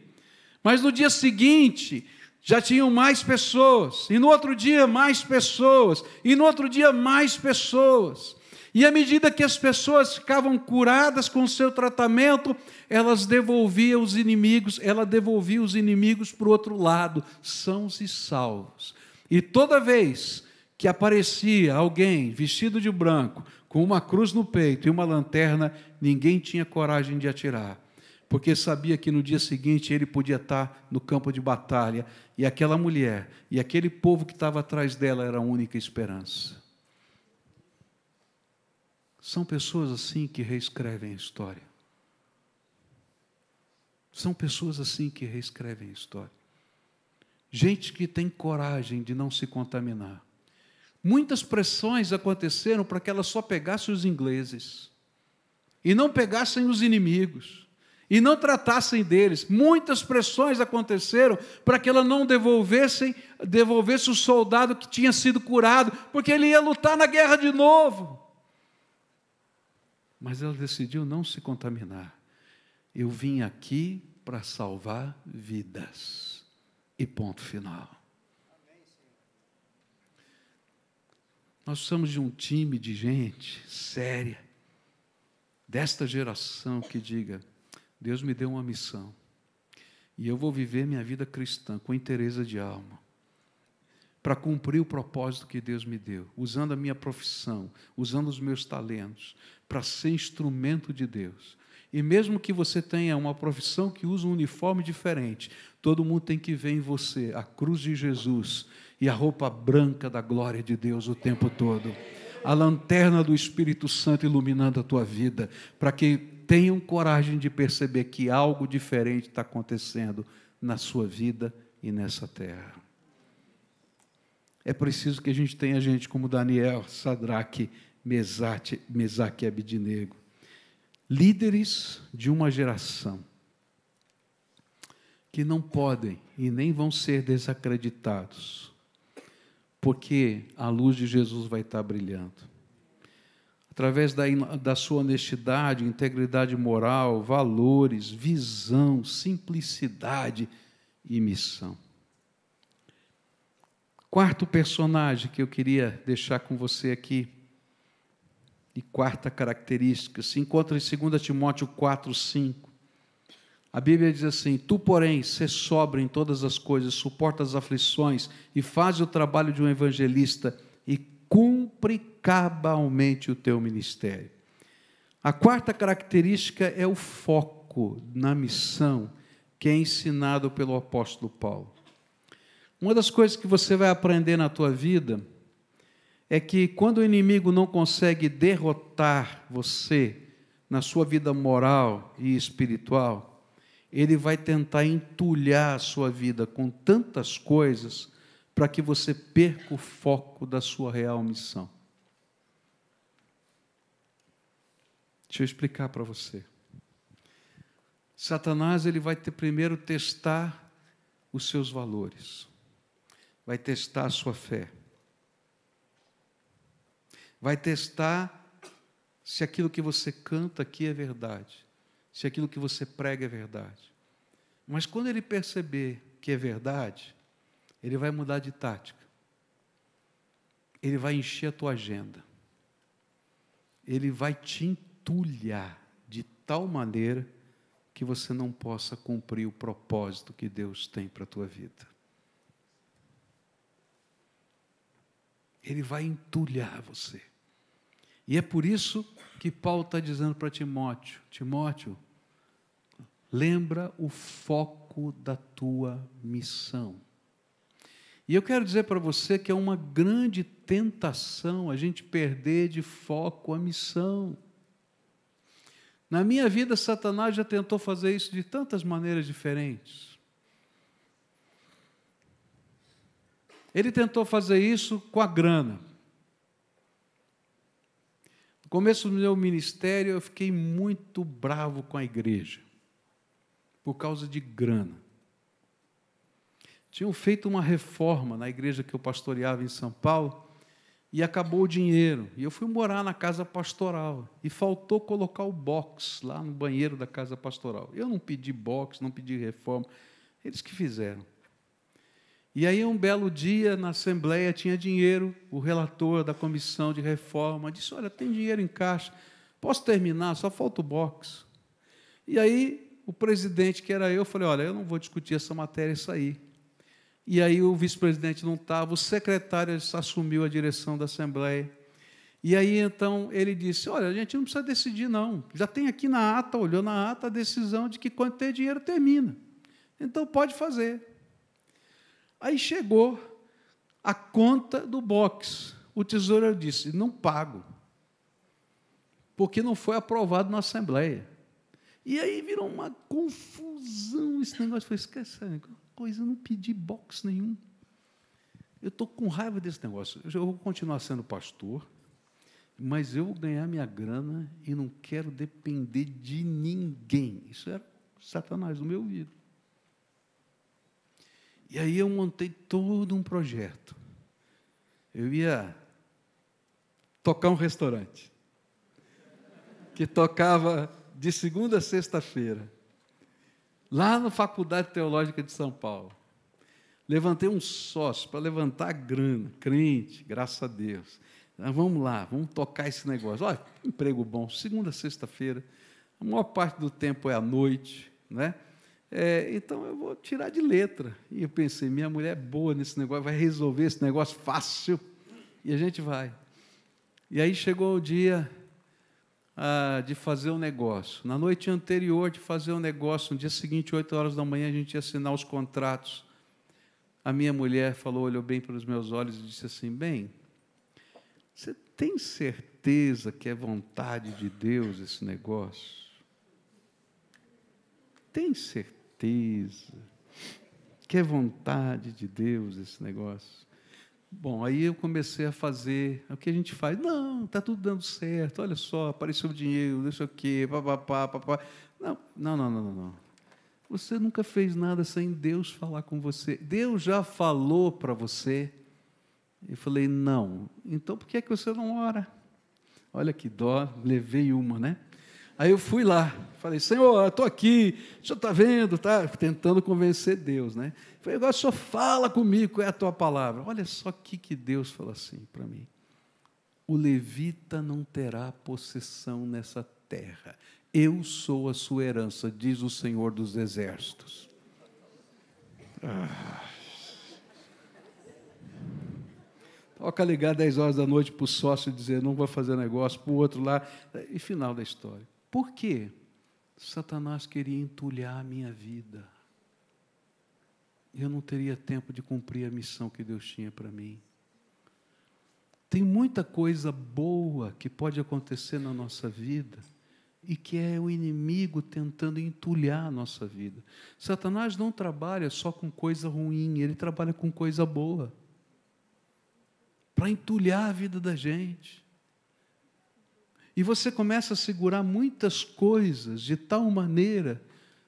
Mas no dia seguinte, já tinham mais pessoas, e no outro dia, mais pessoas, e no outro dia, mais pessoas. E à medida que as pessoas ficavam curadas com o seu tratamento, elas devolviam os inimigos, ela devolvia os inimigos para o outro lado, sãos e salvos. E toda vez que aparecia alguém vestido de branco, com uma cruz no peito e uma lanterna, ninguém tinha coragem de atirar, porque sabia que no dia seguinte ele podia estar no campo de batalha e aquela mulher e aquele povo que estava atrás dela era a única esperança. São pessoas assim que reescrevem a história. São pessoas assim que reescrevem a história. Gente que tem coragem de não se contaminar Muitas pressões aconteceram para que ela só pegasse os ingleses, e não pegassem os inimigos, e não tratassem deles. Muitas pressões aconteceram para que ela não devolvesse, devolvesse o soldado que tinha sido curado, porque ele ia lutar na guerra de novo. Mas ela decidiu não se contaminar. Eu vim aqui para salvar vidas. E ponto final. Nós precisamos de um time de gente séria, desta geração que diga: Deus me deu uma missão e eu vou viver minha vida cristã com interesse de alma, para cumprir o propósito que Deus me deu, usando a minha profissão, usando os meus talentos, para ser instrumento de Deus. E mesmo que você tenha uma profissão que usa um uniforme diferente, todo mundo tem que ver em você a cruz de Jesus e a roupa branca da glória de Deus o tempo todo. A lanterna do Espírito Santo iluminando a tua vida, para que tenham coragem de perceber que algo diferente está acontecendo na sua vida e nessa terra. É preciso que a gente tenha gente como Daniel, Sadraque, Mesaque, Mesaque e Abidinego, líderes de uma geração que não podem e nem vão ser desacreditados porque a luz de Jesus vai estar brilhando. Através da, da sua honestidade, integridade moral, valores, visão, simplicidade e missão. Quarto personagem que eu queria deixar com você aqui, e quarta característica, se encontra em 2 Timóteo 4, 5. A Bíblia diz assim: Tu, porém, se sobra em todas as coisas, suporta as aflições e faz o trabalho de um evangelista e cumpre cabalmente o teu ministério. A quarta característica é o foco na missão, que é ensinado pelo apóstolo Paulo. Uma das coisas que você vai aprender na tua vida é que quando o inimigo não consegue derrotar você na sua vida moral e espiritual, ele vai tentar entulhar a sua vida com tantas coisas para que você perca o foco da sua real missão. Deixa eu explicar para você. Satanás ele vai ter, primeiro testar os seus valores, vai testar a sua fé, vai testar se aquilo que você canta aqui é verdade se aquilo que você prega é verdade. Mas quando ele perceber que é verdade, ele vai mudar de tática. Ele vai encher a tua agenda. Ele vai te entulhar de tal maneira que você não possa cumprir o propósito que Deus tem para a tua vida. Ele vai entulhar você. E é por isso que Paulo está dizendo para Timóteo: Timóteo, Lembra o foco da tua missão. E eu quero dizer para você que é uma grande tentação a gente perder de foco a missão. Na minha vida, Satanás já tentou fazer isso de tantas maneiras diferentes. Ele tentou fazer isso com a grana. No começo do meu ministério, eu fiquei muito bravo com a igreja por causa de grana. Tinham feito uma reforma na igreja que eu pastoreava em São Paulo e acabou o dinheiro. E eu fui morar na casa pastoral e faltou colocar o box lá no banheiro da casa pastoral. Eu não pedi box, não pedi reforma, eles que fizeram. E aí, um belo dia, na Assembleia, tinha dinheiro, o relator da comissão de reforma disse: Olha, tem dinheiro em caixa, posso terminar, só falta o box. E aí, o presidente, que era eu, falei: olha, eu não vou discutir essa matéria, isso aí. E aí o vice-presidente não estava, o secretário assumiu a direção da Assembleia. E aí então ele disse: Olha, a gente não precisa decidir, não. Já tem aqui na ata, olhou na ata, a decisão de que quando tem dinheiro termina. Então pode fazer. Aí chegou a conta do box. O tesoureiro disse: Não pago, porque não foi aprovado na Assembleia. E aí virou uma confusão esse negócio. Eu falei, esquece, coisa, eu não pedi box nenhum. Eu estou com raiva desse negócio. Eu vou continuar sendo pastor, mas eu vou ganhar minha grana e não quero depender de ninguém. Isso era Satanás no meu ouvido. E aí eu montei todo um projeto. Eu ia tocar um restaurante que tocava de segunda a sexta-feira, lá na Faculdade Teológica de São Paulo. Levantei um sócio para levantar a grana, crente, graças a Deus. Ah, vamos lá, vamos tocar esse negócio. Olha, emprego bom, segunda a sexta-feira, a maior parte do tempo é à noite, né? É, então eu vou tirar de letra. E eu pensei, minha mulher é boa nesse negócio, vai resolver esse negócio fácil. E a gente vai. E aí chegou o dia, ah, de fazer um negócio, na noite anterior de fazer um negócio, no dia seguinte, 8 horas da manhã, a gente ia assinar os contratos. A minha mulher falou, olhou bem para os meus olhos e disse assim: Bem, você tem certeza que é vontade de Deus esse negócio? Tem certeza que é vontade de Deus esse negócio? Bom, aí eu comecei a fazer o que a gente faz. Não, está tudo dando certo. Olha só, apareceu o dinheiro, não sei o quê, papapá, papá. Não, não, não, não, não. Você nunca fez nada sem Deus falar com você. Deus já falou para você. Eu falei: "Não". Então por que é que você não ora? Olha que dó, levei uma, né? Aí eu fui lá, falei, Senhor, estou aqui, o senhor está vendo, tá? Tentando convencer Deus, né? Falei, agora o senhor fala comigo, qual é a tua palavra? Olha só o que, que Deus falou assim para mim. O levita não terá possessão nessa terra. Eu sou a sua herança, diz o Senhor dos Exércitos. Ah. Toca ligar 10 horas da noite para o sócio e dizer, não vou fazer negócio, para o outro lá, e final da história. Por quê? Satanás queria entulhar a minha vida. Eu não teria tempo de cumprir a missão que Deus tinha para mim. Tem muita coisa boa que pode acontecer na nossa vida e que é o inimigo tentando entulhar a nossa vida. Satanás não trabalha só com coisa ruim, ele trabalha com coisa boa para entulhar a vida da gente. E você começa a segurar muitas coisas de tal maneira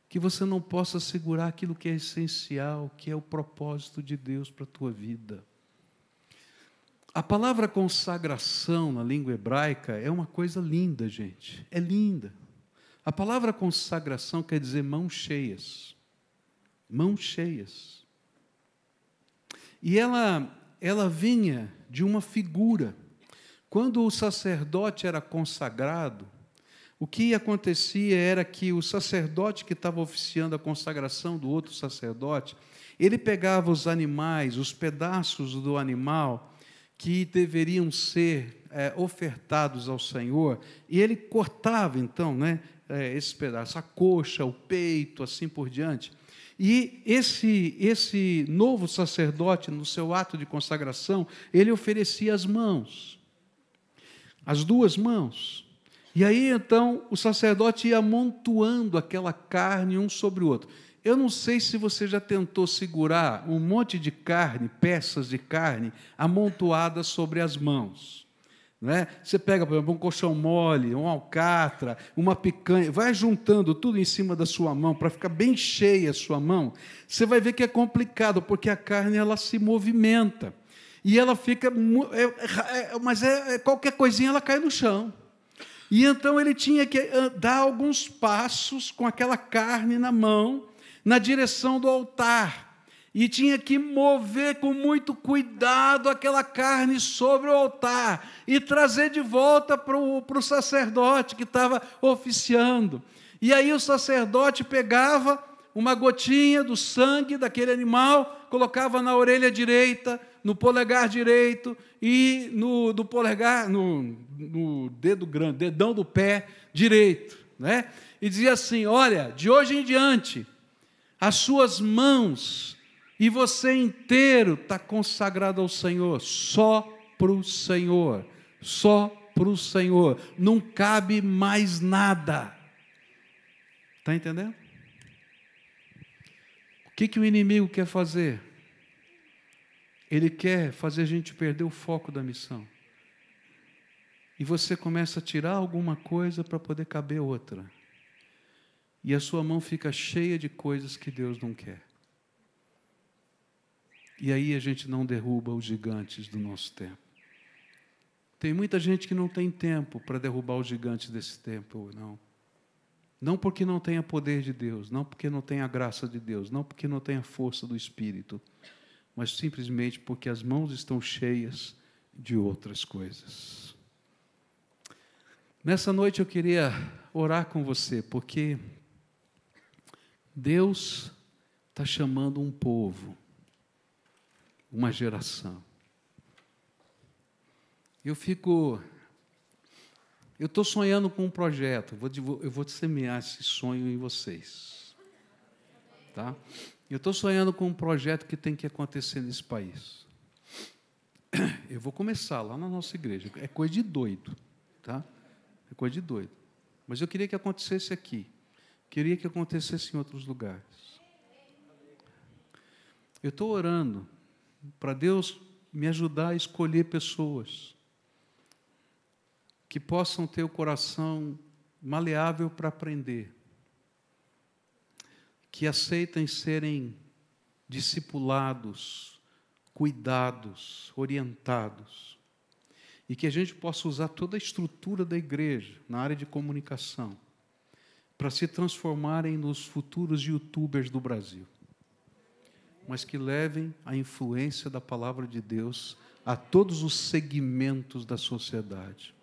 que você não possa segurar aquilo que é essencial, que é o propósito de Deus para a tua vida. A palavra consagração na língua hebraica é uma coisa linda, gente. É linda. A palavra consagração quer dizer mãos cheias. Mãos cheias. E ela ela vinha de uma figura quando o sacerdote era consagrado, o que acontecia era que o sacerdote que estava oficiando a consagração do outro sacerdote, ele pegava os animais, os pedaços do animal que deveriam ser é, ofertados ao Senhor, e ele cortava então, né, é, esse pedaço, a coxa, o peito, assim por diante. E esse, esse novo sacerdote, no seu ato de consagração, ele oferecia as mãos as duas mãos. E aí então o sacerdote ia amontoando aquela carne um sobre o outro. Eu não sei se você já tentou segurar um monte de carne, peças de carne amontoadas sobre as mãos. Né? Você pega, por exemplo, um colchão mole, um alcatra, uma picanha, vai juntando tudo em cima da sua mão para ficar bem cheia a sua mão. Você vai ver que é complicado, porque a carne ela se movimenta. E ela fica. É, é, é, mas é, é, qualquer coisinha ela cai no chão. E então ele tinha que ah, dar alguns passos com aquela carne na mão, na direção do altar. E tinha que mover com muito cuidado aquela carne sobre o altar e trazer de volta para o sacerdote que estava oficiando. E aí o sacerdote pegava uma gotinha do sangue daquele animal, colocava na orelha direita, no polegar direito e no do polegar, no, no dedo grande, dedão do pé direito, né? E dizia assim: Olha, de hoje em diante, as suas mãos e você inteiro está consagrado ao Senhor, só para o Senhor, só para o Senhor, não cabe mais nada. Está entendendo? O que, que o inimigo quer fazer? Ele quer fazer a gente perder o foco da missão. E você começa a tirar alguma coisa para poder caber outra. E a sua mão fica cheia de coisas que Deus não quer. E aí a gente não derruba os gigantes do nosso tempo. Tem muita gente que não tem tempo para derrubar os gigantes desse tempo, não. Não porque não tenha poder de Deus, não porque não tenha a graça de Deus, não porque não tenha força do Espírito mas simplesmente porque as mãos estão cheias de outras coisas. Nessa noite eu queria orar com você, porque Deus está chamando um povo, uma geração. Eu fico. Eu estou sonhando com um projeto, eu vou, eu vou semear esse sonho em vocês. Tá? Eu estou sonhando com um projeto que tem que acontecer nesse país. Eu vou começar lá na nossa igreja. É coisa de doido, tá? É coisa de doido. Mas eu queria que acontecesse aqui. Queria que acontecesse em outros lugares. Eu estou orando para Deus me ajudar a escolher pessoas que possam ter o coração maleável para aprender que aceitem serem discipulados, cuidados, orientados. E que a gente possa usar toda a estrutura da igreja na área de comunicação para se transformarem nos futuros youtubers do Brasil, mas que levem a influência da palavra de Deus a todos os segmentos da sociedade.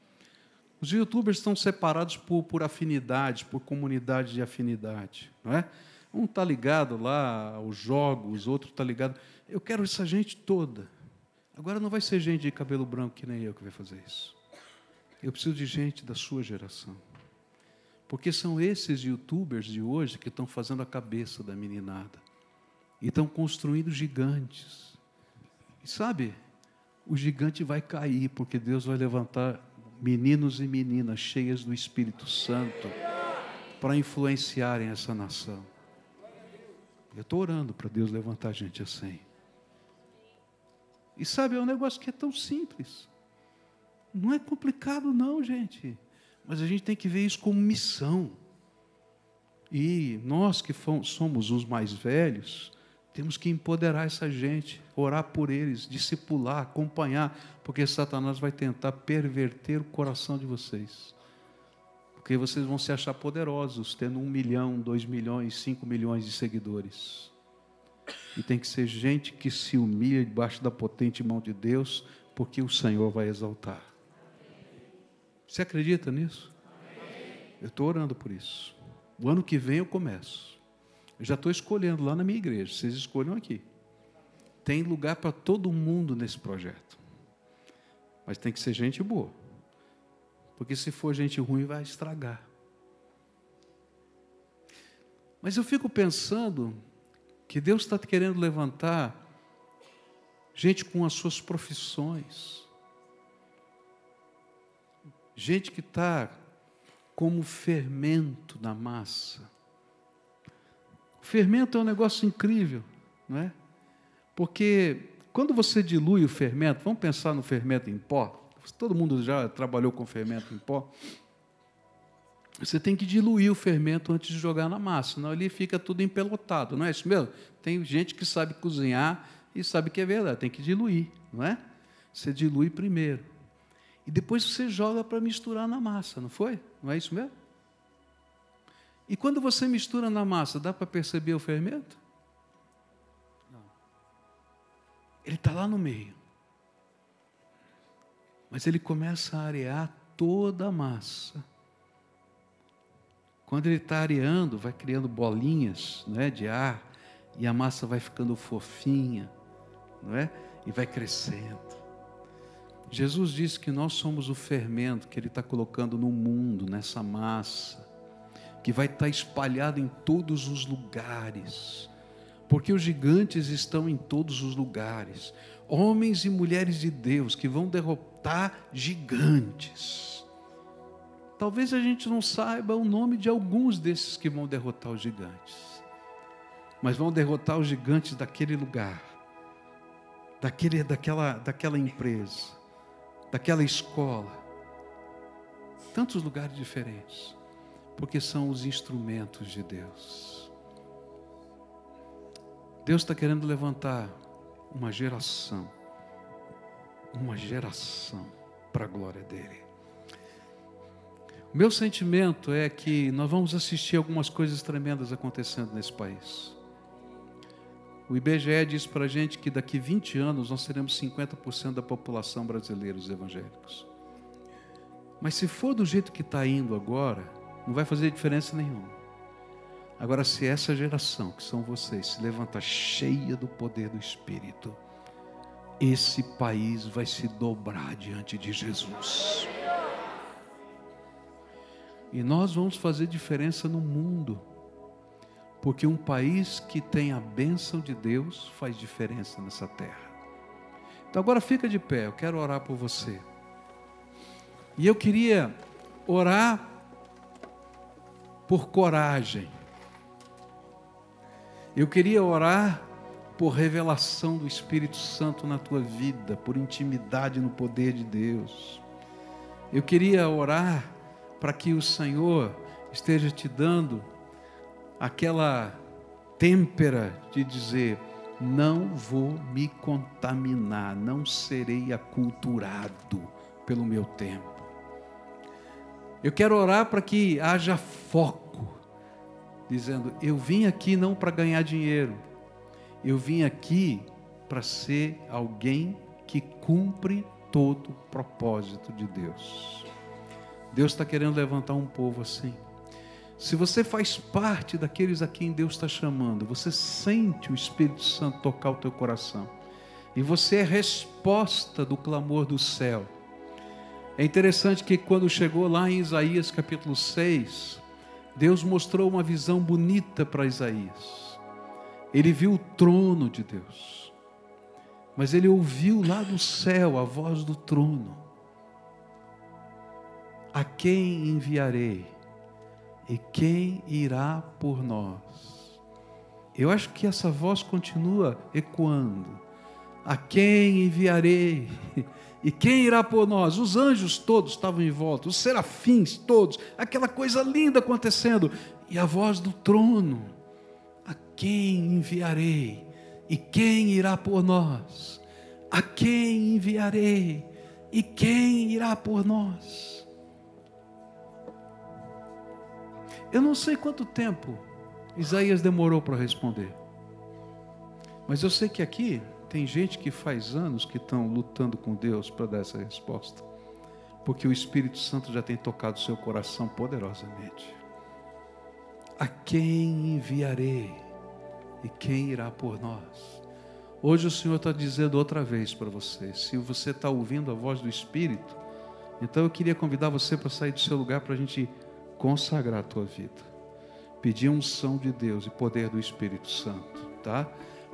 Os youtubers estão separados por, por afinidade, por comunidade de afinidade, não é? Um está ligado lá aos jogos, outro está ligado. Eu quero essa gente toda. Agora não vai ser gente de cabelo branco que nem eu que vai fazer isso. Eu preciso de gente da sua geração. Porque são esses youtubers de hoje que estão fazendo a cabeça da meninada. E estão construindo gigantes. E sabe, o gigante vai cair, porque Deus vai levantar meninos e meninas cheias do Espírito Santo para influenciarem essa nação. Eu estou orando para Deus levantar a gente assim. E sabe, é um negócio que é tão simples. Não é complicado, não, gente. Mas a gente tem que ver isso como missão. E nós que fomos, somos os mais velhos, temos que empoderar essa gente, orar por eles, discipular, acompanhar, porque Satanás vai tentar perverter o coração de vocês porque vocês vão se achar poderosos tendo um milhão, dois milhões, cinco milhões de seguidores. E tem que ser gente que se humilha debaixo da potente mão de Deus, porque o Senhor vai exaltar. Você acredita nisso? Eu estou orando por isso. O ano que vem eu começo. Eu já estou escolhendo lá na minha igreja, vocês escolham aqui. Tem lugar para todo mundo nesse projeto. Mas tem que ser gente boa. Porque se for gente ruim, vai estragar. Mas eu fico pensando que Deus está querendo levantar gente com as suas profissões, gente que está como fermento na massa. O fermento é um negócio incrível, não é? Porque quando você dilui o fermento, vamos pensar no fermento em pó. Todo mundo já trabalhou com fermento em pó. Você tem que diluir o fermento antes de jogar na massa, senão ele fica tudo empelotado, não é isso mesmo? Tem gente que sabe cozinhar e sabe que é verdade, tem que diluir, não é? Você dilui primeiro. E depois você joga para misturar na massa, não foi? Não é isso mesmo? E quando você mistura na massa, dá para perceber o fermento? Não. Ele está lá no meio. Mas ele começa a arear toda a massa. Quando ele está areando, vai criando bolinhas né, de ar, e a massa vai ficando fofinha, não é? e vai crescendo. Jesus disse que nós somos o fermento que Ele está colocando no mundo, nessa massa, que vai estar tá espalhado em todos os lugares, porque os gigantes estão em todos os lugares, homens e mulheres de Deus que vão derrubar derrotar tá gigantes. Talvez a gente não saiba o nome de alguns desses que vão derrotar os gigantes, mas vão derrotar os gigantes daquele lugar, daquele, daquela, daquela empresa, daquela escola, tantos lugares diferentes, porque são os instrumentos de Deus. Deus está querendo levantar uma geração uma geração para a glória dele. O Meu sentimento é que nós vamos assistir algumas coisas tremendas acontecendo nesse país. O IBGE diz para a gente que daqui 20 anos nós seremos 50% da população brasileira, os evangélicos. Mas se for do jeito que está indo agora, não vai fazer diferença nenhuma. Agora, se essa geração, que são vocês, se levanta cheia do poder do Espírito, esse país vai se dobrar diante de Jesus. E nós vamos fazer diferença no mundo, porque um país que tem a bênção de Deus faz diferença nessa terra. Então agora fica de pé, eu quero orar por você. E eu queria orar por coragem. Eu queria orar por revelação do Espírito Santo na tua vida, por intimidade no poder de Deus. Eu queria orar para que o Senhor esteja te dando aquela têmpera de dizer: não vou me contaminar, não serei aculturado pelo meu tempo. Eu quero orar para que haja foco, dizendo: eu vim aqui não para ganhar dinheiro, eu vim aqui para ser alguém que cumpre todo o propósito de Deus. Deus está querendo levantar um povo assim. Se você faz parte daqueles a quem Deus está chamando, você sente o Espírito Santo tocar o teu coração. E você é resposta do clamor do céu. É interessante que quando chegou lá em Isaías capítulo 6, Deus mostrou uma visão bonita para Isaías ele viu o trono de Deus, mas ele ouviu lá do céu a voz do trono: A quem enviarei? E quem irá por nós? Eu acho que essa voz continua ecoando. A quem enviarei? E quem irá por nós? Os anjos todos estavam em volta, os serafins todos, aquela coisa linda acontecendo, e a voz do trono a quem enviarei? E quem irá por nós? A quem enviarei? E quem irá por nós? Eu não sei quanto tempo Isaías demorou para responder. Mas eu sei que aqui tem gente que faz anos que estão lutando com Deus para dar essa resposta. Porque o Espírito Santo já tem tocado seu coração poderosamente a quem enviarei e quem irá por nós? Hoje o Senhor está dizendo outra vez para você: se você está ouvindo a voz do Espírito, então eu queria convidar você para sair do seu lugar para a gente consagrar a tua vida, pedir unção de Deus e poder do Espírito Santo, tá?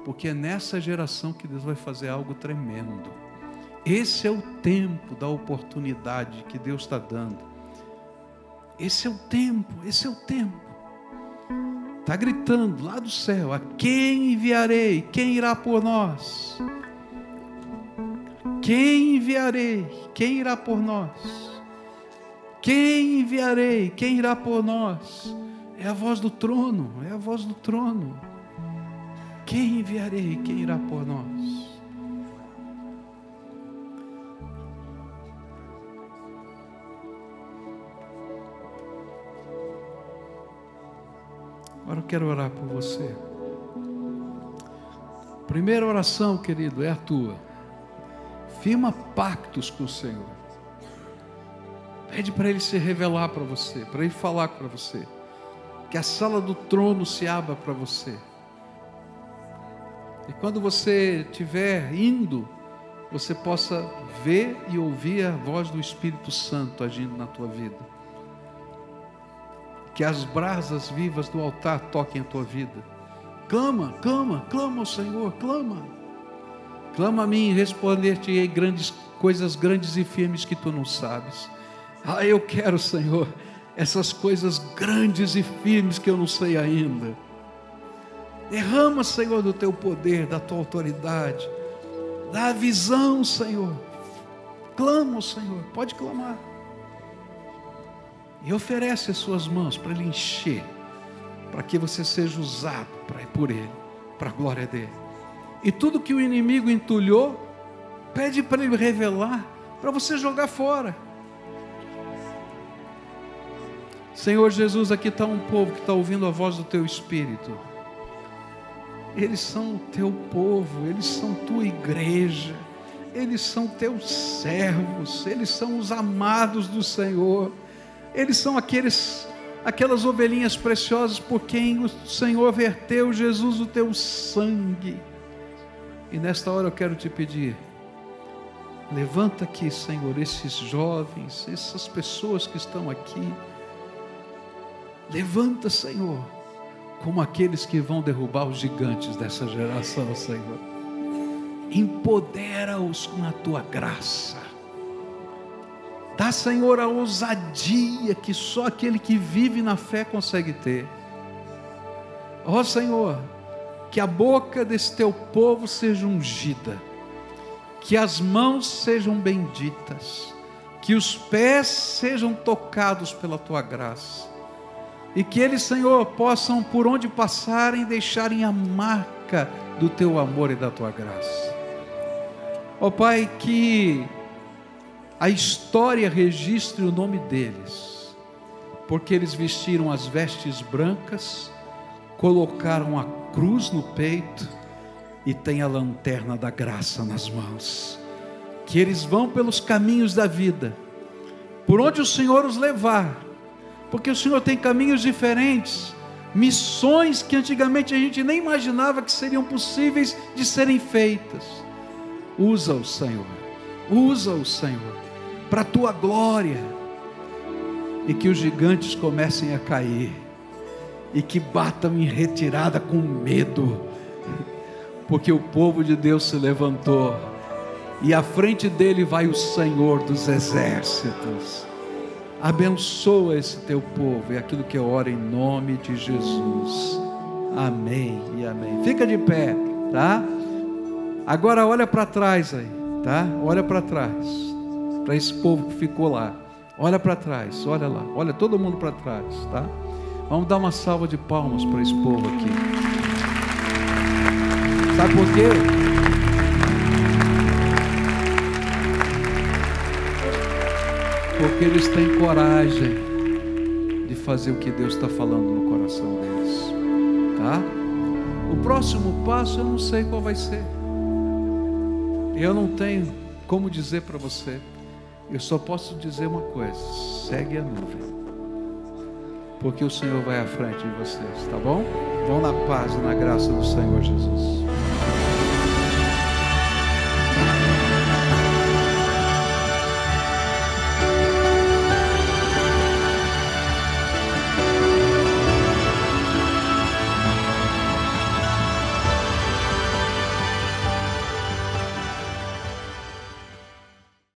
Porque é nessa geração que Deus vai fazer algo tremendo. Esse é o tempo da oportunidade que Deus está dando. Esse é o tempo, esse é o tempo. Está gritando lá do céu: a quem enviarei? Quem irá por nós? Quem enviarei? Quem irá por nós? Quem enviarei? Quem irá por nós? É a voz do trono, é a voz do trono. Quem enviarei? Quem irá por nós? Agora eu quero orar por você. Primeira oração, querido, é a tua. Firma pactos com o Senhor. Pede para Ele se revelar para você, para Ele falar para você. Que a sala do trono se abra para você. E quando você estiver indo, você possa ver e ouvir a voz do Espírito Santo agindo na tua vida que as brasas vivas do altar toquem a tua vida. Clama, clama, clama ao Senhor, clama. Clama a mim e responder-te grandes coisas grandes e firmes que tu não sabes. Ah, eu quero, Senhor, essas coisas grandes e firmes que eu não sei ainda. Derrama, Senhor, do teu poder, da tua autoridade. Dá a visão, Senhor. Clama, Senhor. Pode clamar e oferece as suas mãos para Ele encher, para que você seja usado para por Ele, para a glória dele. E tudo que o inimigo entulhou, pede para Ele revelar, para você jogar fora. Senhor Jesus, aqui está um povo que está ouvindo a voz do Teu Espírito. Eles são o Teu povo, eles são Tua igreja eles são teus servos, eles são os amados do Senhor eles são aqueles aquelas ovelhinhas preciosas por quem o Senhor verteu Jesus o teu sangue. E nesta hora eu quero te pedir, levanta aqui, Senhor, esses jovens, essas pessoas que estão aqui. Levanta, Senhor, como aqueles que vão derrubar os gigantes dessa geração, Senhor. Empodera-os com a tua graça Dá, Senhor, a ousadia que só aquele que vive na fé consegue ter. Ó oh, Senhor, que a boca desse teu povo seja ungida, que as mãos sejam benditas, que os pés sejam tocados pela tua graça, e que eles, Senhor, possam, por onde passarem, deixarem a marca do teu amor e da tua graça. Ó Pai, que a história registre o nome deles, porque eles vestiram as vestes brancas, colocaram a cruz no peito e têm a lanterna da graça nas mãos. Que eles vão pelos caminhos da vida, por onde o Senhor os levar, porque o Senhor tem caminhos diferentes, missões que antigamente a gente nem imaginava que seriam possíveis de serem feitas. Usa o Senhor, usa o Senhor para a tua glória, e que os gigantes comecem a cair, e que batam em retirada com medo, porque o povo de Deus se levantou, e à frente dele vai o Senhor dos exércitos. Abençoa esse teu povo, e é aquilo que eu oro em nome de Jesus. Amém e amém. Fica de pé, tá? Agora olha para trás aí, tá? Olha para trás para esse povo que ficou lá. Olha para trás, olha lá, olha todo mundo para trás, tá? Vamos dar uma salva de palmas para esse povo aqui. Sabe por quê? Porque eles têm coragem de fazer o que Deus está falando no coração deles, tá? O próximo passo eu não sei qual vai ser. Eu não tenho como dizer para você. Eu só posso dizer uma coisa: segue a nuvem. Porque o Senhor vai à frente de vocês, tá bom? Vão na paz e na graça do Senhor Jesus.